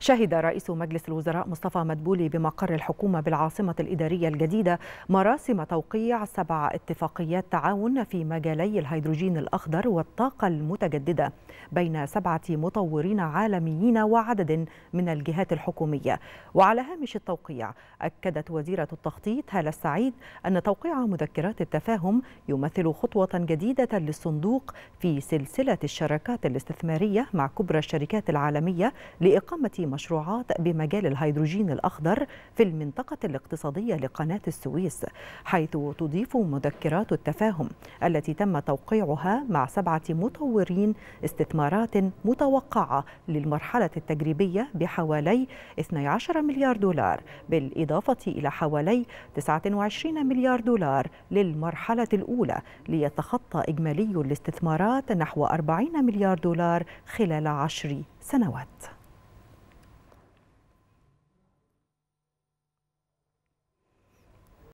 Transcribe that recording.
شهد رئيس مجلس الوزراء مصطفى مدبولي بمقر الحكومة بالعاصمة الإدارية الجديدة مراسم توقيع سبع اتفاقيات تعاون في مجالي الهيدروجين الأخضر والطاقة المتجددة بين سبعة مطورين عالميين وعدد من الجهات الحكومية وعلى هامش التوقيع أكدت وزيرة التخطيط هالة السعيد أن توقيع مذكرات التفاهم يمثل خطوة جديدة للصندوق في سلسلة الشراكات الاستثمارية مع كبرى الشركات العالمية لإقامة مشروعات بمجال الهيدروجين الأخضر في المنطقة الاقتصادية لقناة السويس حيث تضيف مذكرات التفاهم التي تم توقيعها مع سبعة مطورين استثمارات متوقعة للمرحلة التجريبية بحوالي 12 مليار دولار بالإضافة إلى حوالي 29 مليار دولار للمرحلة الأولى ليتخطى إجمالي الاستثمارات نحو 40 مليار دولار خلال عشر سنوات